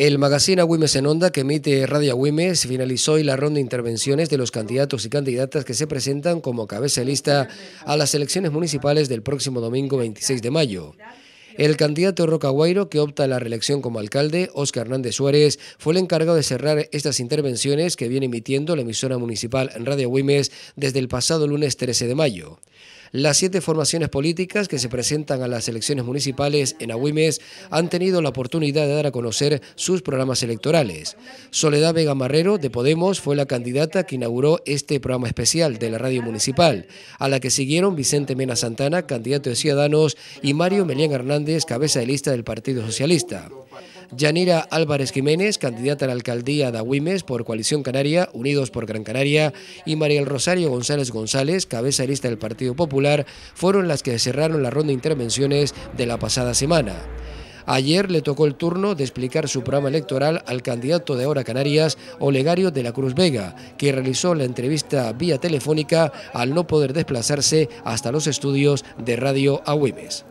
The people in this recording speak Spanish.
El magazine Wimes en Onda que emite Radio Wimes, finalizó hoy la ronda de intervenciones de los candidatos y candidatas que se presentan como cabeza lista a las elecciones municipales del próximo domingo 26 de mayo. El candidato Roca que opta a la reelección como alcalde, Oscar Hernández Suárez, fue el encargado de cerrar estas intervenciones que viene emitiendo la emisora municipal Radio Güimes desde el pasado lunes 13 de mayo. Las siete formaciones políticas que se presentan a las elecciones municipales en Agüimes han tenido la oportunidad de dar a conocer sus programas electorales. Soledad Vega Marrero, de Podemos, fue la candidata que inauguró este programa especial de la radio municipal, a la que siguieron Vicente Mena Santana, candidato de Ciudadanos, y Mario Melián Hernández, cabeza de lista del Partido Socialista. Yanira Álvarez Jiménez, candidata a la alcaldía de Agüimes por Coalición Canaria, Unidos por Gran Canaria, y María Rosario González González, cabeza del Partido Popular, fueron las que cerraron la ronda de intervenciones de la pasada semana. Ayer le tocó el turno de explicar su programa electoral al candidato de Ahora Canarias, Olegario de la Cruz Vega, que realizó la entrevista vía telefónica al no poder desplazarse hasta los estudios de Radio Agüimes.